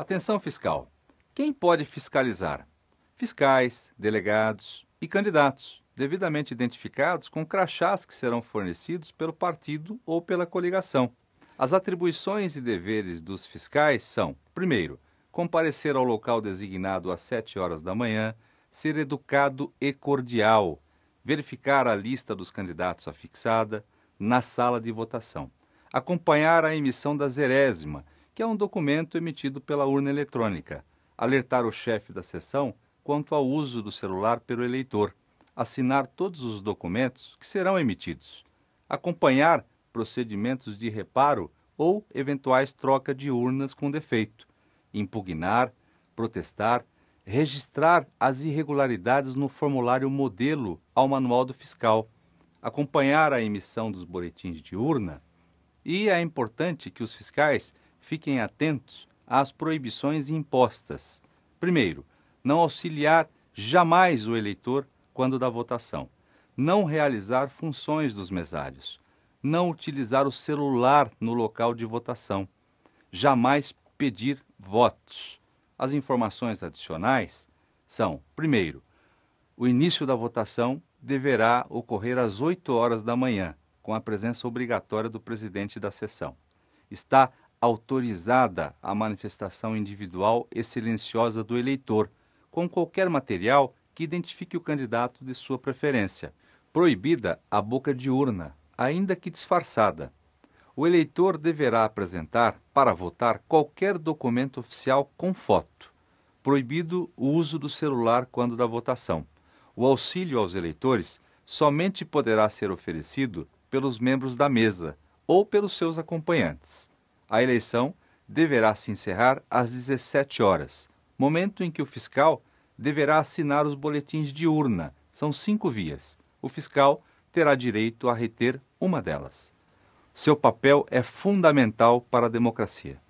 Atenção fiscal. Quem pode fiscalizar? Fiscais, delegados e candidatos, devidamente identificados com crachás que serão fornecidos pelo partido ou pela coligação. As atribuições e deveres dos fiscais são: primeiro, comparecer ao local designado às 7 horas da manhã, ser educado e cordial, verificar a lista dos candidatos afixada na sala de votação, acompanhar a emissão da zerésima que é um documento emitido pela urna eletrônica, alertar o chefe da sessão quanto ao uso do celular pelo eleitor, assinar todos os documentos que serão emitidos, acompanhar procedimentos de reparo ou eventuais troca de urnas com defeito, impugnar, protestar, registrar as irregularidades no formulário modelo ao manual do fiscal, acompanhar a emissão dos boletins de urna e é importante que os fiscais fiquem atentos às proibições impostas. Primeiro, não auxiliar jamais o eleitor quando da votação, não realizar funções dos mesários, não utilizar o celular no local de votação, jamais pedir votos. As informações adicionais são: primeiro, o início da votação deverá ocorrer às 8 horas da manhã, com a presença obrigatória do presidente da sessão. Está autorizada a manifestação individual e silenciosa do eleitor, com qualquer material que identifique o candidato de sua preferência. Proibida a boca de urna, ainda que disfarçada. O eleitor deverá apresentar, para votar, qualquer documento oficial com foto. Proibido o uso do celular quando da votação. O auxílio aos eleitores somente poderá ser oferecido pelos membros da mesa ou pelos seus acompanhantes. A eleição deverá se encerrar às 17 horas, momento em que o fiscal deverá assinar os boletins de urna. São cinco vias. O fiscal terá direito a reter uma delas. Seu papel é fundamental para a democracia.